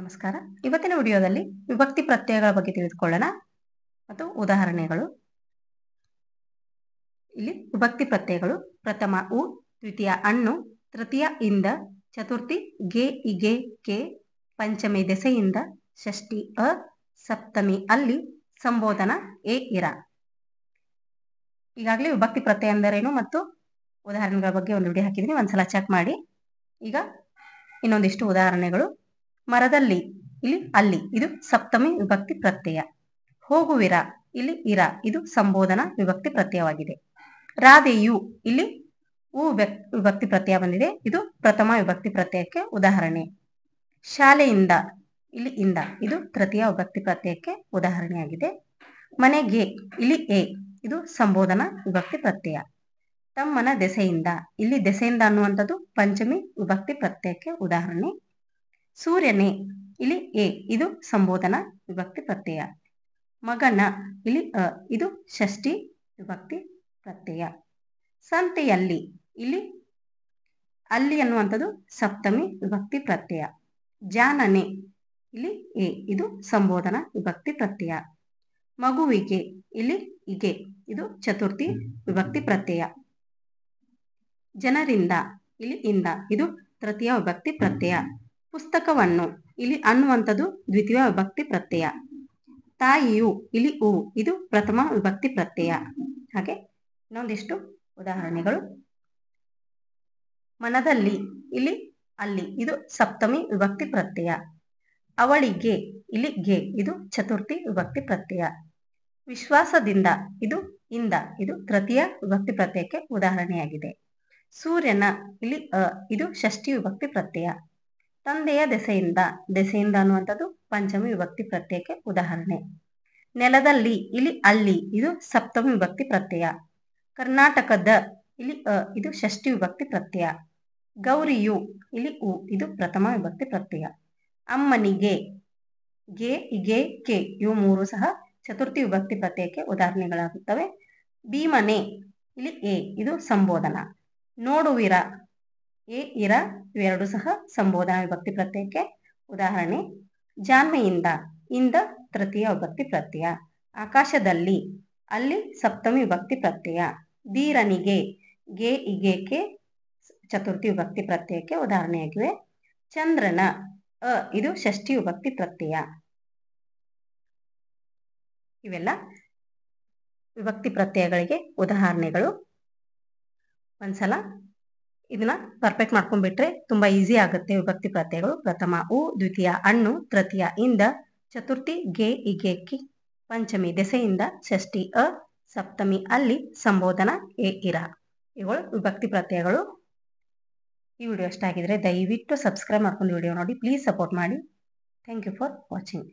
ನಮಸ್ಕಾರ ಇವತ್ತಿನ ವಿಡಿಯೋದಲ್ಲಿ ವಿಭಕ್ತಿ ಪ್ರತ್ಯಯಗಳ ಬಗ್ಗೆ ತಿಳಿದುಕೊಳ್ಳೋಣ ಮತ್ತು ಉದಾಹರಣೆಗಳು ಇಲ್ಲಿ ವಿಭಕ್ತಿ ಪ್ರತ್ಯಯಗಳು ಪ್ರಥಮ ಉ ದ್ವಿತೀಯ ಅಣ್ಣು ತೃತೀಯ ಇಂದ ಚತುರ್ಥಿ ಗೆ ಇಗೆ ಕೆ ಪಂಚಮಿ ದೆಸೆಯಿಂದ ಷಷ್ಠಿ ಅ ಸಪ್ತಮಿ ಅಲ್ಲಿ ಸಂಬೋಧನ ಎ ಇರ ಈಗಾಗಲೇ ವಿಭಕ್ತಿ ಪ್ರತ್ಯಯ ಅಂದರೇನು ಮತ್ತು ಉದಾಹರಣೆಗಳ ಬಗ್ಗೆ ಒಂದು ವಿಡಿಯೋ ಹಾಕಿದ್ದೀನಿ ಒಂದ್ಸಲ ಚೆಕ್ ಮಾಡಿ ಈಗ ಇನ್ನೊಂದಿಷ್ಟು ಉದಾಹರಣೆಗಳು ಮರದಲ್ಲಿ ಇಲ್ಲಿ ಅಲ್ಲಿ ಇದು ಸಪ್ತಮಿ ವಿಭಕ್ತಿ ಪ್ರತ್ಯಯ ಹೋಗುವಿರ ಇಲ್ಲಿ ಇರ ಇದು ಸಂಬೋಧನಾ ವಿಭಕ್ತಿ ಪ್ರತ್ಯಯವಾಗಿದೆ ರಾಧೆಯು ಇಲ್ಲಿ ಉ ವಿಭಕ್ತಿ ಪ್ರತ್ಯಯ ಬಂದಿದೆ ಇದು ಪ್ರಥಮ ವಿಭಕ್ತಿ ಪ್ರತ್ಯಯಕ್ಕೆ ಉದಾಹರಣೆ ಶಾಲೆಯಿಂದ ಇಲ್ಲಿ ಇಂದ ಇದು ತೃತೀಯ ವಿಭಕ್ತಿ ಪ್ರತ್ಯಯಕ್ಕೆ ಉದಾಹರಣೆಯಾಗಿದೆ ಮನೆಗೆ ಇಲ್ಲಿ ಎ ಇದು ಸಂಬೋಧನಾ ವಿಭಕ್ತಿ ಪ್ರತ್ಯಯ ತಮ್ಮನ ದೆಸೆಯಿಂದ ಇಲ್ಲಿ ದೆಸೆಯಿಂದ ಅನ್ನುವಂಥದ್ದು ಪಂಚಮಿ ವಿಭಕ್ತಿ ಪ್ರತ್ಯಯಕ್ಕೆ ಉದಾಹರಣೆ ಸೂರ್ಯನೇ ಇಲ್ಲಿ ಎ ಇದು ಸಂಬೋಧನಾ ವಿಭಕ್ತಿ ಪ್ರತ್ಯಯ ಮಗನ ಇಲ್ಲಿ ಅ ಇದು ಷಷ್ಠಿ ವಿಭಕ್ತಿ ಪ್ರತ್ಯಯ ಸಂತೆಯಲ್ಲಿ ಇಲ್ಲಿ ಅಲ್ಲಿ ಅನ್ನುವಂಥದ್ದು ಸಪ್ತಮಿ ವಿಭಕ್ತಿ ಪ್ರತ್ಯಯ ಜಾನನೆ ಇಲ್ಲಿ ಎ ಇದು ಸಂಬೋಧನಾ ವಿಭಕ್ತಿ ಪ್ರತ್ಯಯ ಮಗುವಿಗೆ ಇಲ್ಲಿ ಇಗೆ ಇದು ಚತುರ್ಥಿ ವಿಭಕ್ತಿ ಪ್ರತ್ಯಯ ಜನರಿಂದ ಇಲ್ಲಿ ಇಂದ ಇದು ತೃತೀಯ ವಿಭಕ್ತಿ ಪ್ರತ್ಯಯ ಪುಸ್ತಕವನ್ನು ಇಲ್ಲಿ ಅನ್ನುವಂಥದ್ದು ದ್ವಿತೀಯ ವಿಭಕ್ತಿ ಪ್ರತ್ಯಯ ತಾಯಿಯು ಇಲ್ಲಿ ಉ ಇದು ಪ್ರಥಮ ವಿಭಕ್ತಿ ಪ್ರತ್ಯಯ ಹಾಗೆ ಇನ್ನೊಂದಿಷ್ಟು ಉದಾಹರಣೆಗಳು ಮನದಲ್ಲಿ ಇಲ್ಲಿ ಅಲ್ಲಿ ಇದು ಸಪ್ತಮಿ ವಿಭಕ್ತಿ ಪ್ರತ್ಯಯ ಅವಳಿಗೆ ಇಲ್ಲಿ ಗೆ ಇದು ಚತುರ್ಥಿ ವಿಭಕ್ತಿ ಪ್ರತ್ಯಯ ವಿಶ್ವಾಸದಿಂದ ಇದು ಇಂದ ಇದು ತೃತೀಯ ವಿಭಕ್ತಿ ಪ್ರತ್ಯಯಕ್ಕೆ ಉದಾಹರಣೆಯಾಗಿದೆ ಸೂರ್ಯನ ಇಲ್ಲಿ ಅ ಇದು ಷಷ್ಠಿ ವಿಭಕ್ತಿ ಪ್ರತ್ಯಯ ತಂದೆಯ ದೆಸೆಯಿಂದ ದೆಸೆಯಿಂದ ಅನ್ನುವಂಥದ್ದು ಪಂಚಮಿ ವಿಭಕ್ತಿ ಪ್ರತ್ಯಯಕ್ಕೆ ಉದಾಹರಣೆ ನೆಲದಲ್ಲಿ ಇಲ್ಲಿ ಅಲ್ಲಿ ಇದು ಸಪ್ತಮಿ ವಿಭಕ್ತಿ ಪ್ರತ್ಯಯ ಕರ್ನಾಟಕದ ಇಲ್ಲಿ ಅ ಇದು ಷಷ್ಠಿ ವಿಭಕ್ತಿ ಪ್ರತ್ಯಯ ಗೌರಿಯು ಇಲ್ಲಿ ಉ ಇದು ಪ್ರಥಮ ವಿಭಕ್ತಿ ಪ್ರತ್ಯಯ ಅಮ್ಮನಿಗೆ ಗೆ ಇಗೆ ಕೆ ಇವು ಮೂರು ಸಹ ಚತುರ್ಥಿ ವಿಭಕ್ತಿ ಪ್ರತ್ಯಯಕ್ಕೆ ಉದಾಹರಣೆಗಳಾಗುತ್ತವೆ ಭೀಮನೆ ಇಲ್ಲಿ ಎ ಇದು ಸಂಬೋಧನ ನೋಡುವಿರ ಎ ಇರ ಇವೆರಡು ಸಹ ಸಂಬೋಧನಾ ವಿಭಕ್ತಿ ಪ್ರತ್ಯಯಕ್ಕೆ ಉದಾಹರಣೆ ಜಾನ್ಮೆಯಿಂದ ಇಂದ ತೃತೀಯ ವಿಭಕ್ತಿ ಪ್ರತ್ಯಯ ಆಕಾಶದಲ್ಲಿ ಅಲ್ಲಿ ಸಪ್ತಮಿ ವಿಭಕ್ತಿ ಪ್ರತ್ಯಯ ಧೀರನಿಗೆ ಗೆ ಇಗೆಕೆ ಚತುರ್ಥಿ ವಿಭಕ್ತಿ ಪ್ರತ್ಯಯಕ್ಕೆ ಉದಾಹರಣೆಯಾಗಿವೆ ಚಂದ್ರನ ಅ ಇದು ಷಷ್ಠಿ ವಿಭಕ್ತಿ ಪ್ರತ್ಯಯ ಇವೆಲ್ಲ ವಿಭಕ್ತಿ ಪ್ರತ್ಯಯಗಳಿಗೆ ಉದಾಹರಣೆಗಳು ಒಂದ್ಸಲ ಇದನ್ನ ಪರ್ಫೆಕ್ಟ್ ಮಾಡ್ಕೊಂಡ್ಬಿಟ್ರೆ ತುಂಬಾ ಈಸಿ ಆಗುತ್ತೆ ವಿಭಕ್ತಿ ಪ್ರತ್ಯಯಗಳು ಪ್ರಥಮ ಉ ದ್ವಿತೀಯ ಅಣ್ಣು ತೃತೀಯ ಇಂದ ಚತುರ್ಥಿ ಗೆ ಇಗೆ ಕಿ ಪಂಚಮಿ ದೆಸೆಯಿಂದ ಷಷ್ಠಿ ಅ ಸಪ್ತಮಿ ಅಲ್ಲಿ ಸಂಬೋಧನ ಎ ಇರ ಇವುಗಳು ವಿಭಕ್ತಿ ಪ್ರತ್ಯಯಗಳು ಈ ವಿಡಿಯೋ ಇಷ್ಟ ಆಗಿದ್ರೆ ದಯವಿಟ್ಟು ಸಬ್ಸ್ಕ್ರೈಬ್ ಮಾಡ್ಕೊಂಡು ವಿಡಿಯೋ ನೋಡಿ ಪ್ಲೀಸ್ ಸಪೋರ್ಟ್ ಮಾಡಿ ಥ್ಯಾಂಕ್ ಯು ಫಾರ್ ವಾಚಿಂಗ್